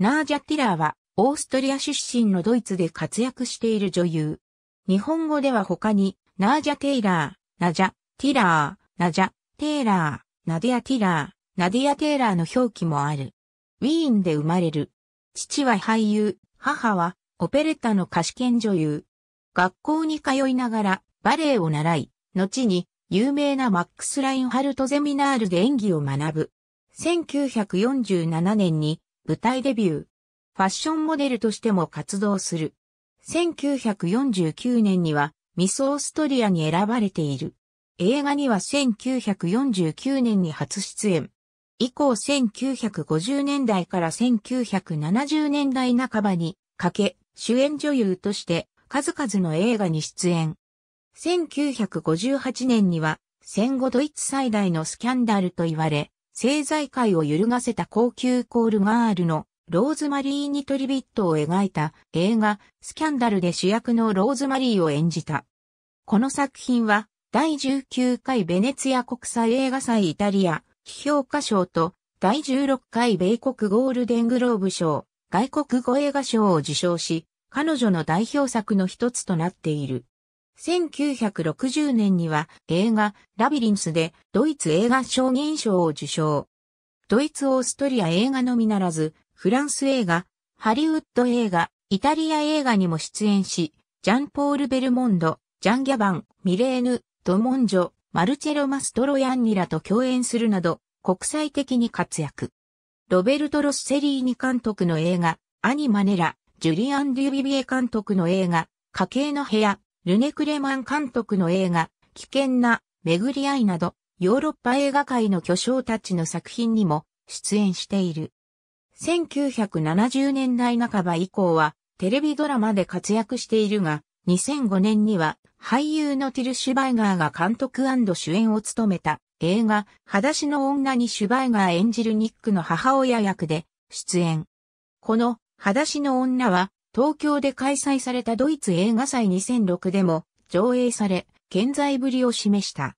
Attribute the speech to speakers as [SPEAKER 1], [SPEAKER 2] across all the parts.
[SPEAKER 1] ナージャ・ティラーは、オーストリア出身のドイツで活躍している女優。日本語では他に、ナージャ・テイラー、ナジャ、ティラー、ナジャ、テイラー、ナディア・ティラー、ナディア・テイラーの表記もある。ウィーンで生まれる。父は俳優、母はオペレッタの貸券女優。学校に通いながらバレエを習い、後に有名なマックス・ラインハルトゼミナールで演技を学ぶ。1947年に舞台デビュー。ファッションモデルとしても活動する。1949年にはミスオーストリアに選ばれている。映画には1949年に初出演。以降1950年代から1970年代半ばにかけ主演女優として数々の映画に出演。1958年には戦後ドイツ最大のスキャンダルと言われ、政財界を揺るがせた高級コールガールのローズマリー・ニトリビットを描いた映画スキャンダルで主役のローズマリーを演じた。この作品は第19回ベネツィア国際映画祭イタリア批評家賞と第16回米国ゴールデングローブ賞外国語映画賞を受賞し、彼女の代表作の一つとなっている。1960年には映画ラビリンスでドイツ映画賞銀賞を受賞。ドイツ・オーストリア映画のみならず、フランス映画、ハリウッド映画、イタリア映画にも出演し、ジャンポール・ベルモンド、ジャン・ギャバン、ミレーヌ、ドモンジョ、マルチェロ・マストロヤンニラと共演するなど、国際的に活躍。ロベルト・ロッセリーニ監督の映画、アニ・マネラ、ジュリアン・デュビビエ監督の映画、家系の部屋、ルネ・クレマン監督の映画、危険な、巡り合いなど、ヨーロッパ映画界の巨匠たちの作品にも出演している。1970年代半ば以降は、テレビドラマで活躍しているが、2005年には、俳優のティル・シュバイガーが監督主演を務めた映画、裸足の女にシュバイガー演じるニックの母親役で出演。この、裸足の女は東京で開催されたドイツ映画祭2006でも上映され、健在ぶりを示した。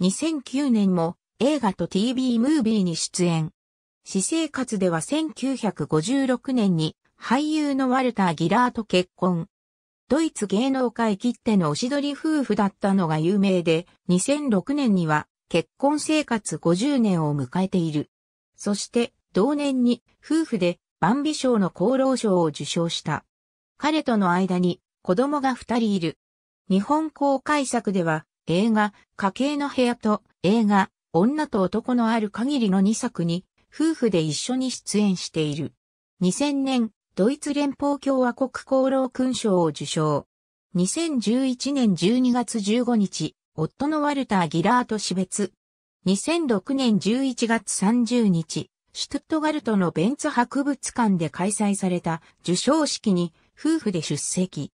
[SPEAKER 1] 2009年も映画と TV ムービーに出演。私生活では1956年に俳優のワルター・ギラーと結婚。ドイツ芸能界きってのおしどり夫婦だったのが有名で、2006年には結婚生活50年を迎えている。そして、同年に夫婦でバンビ賞の功労賞を受賞した。彼との間に子供が二人いる。日本公開作では映画家系の部屋と映画女と男のある限りの二作に夫婦で一緒に出演している。2000年ドイツ連邦共和国功労勲章を受賞。2011年12月15日、夫のワルター・ギラーと死別。2006年11月30日、シュトゥットガルトのベンツ博物館で開催された受賞式に夫婦で出席。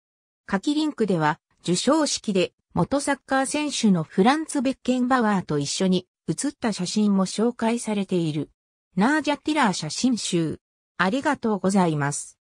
[SPEAKER 1] 夏季リンクでは、受賞式で元サッカー選手のフランツ・ベッケンバワーと一緒に写った写真も紹介されている。ナージャ・ティラー写真集。ありがとうございます。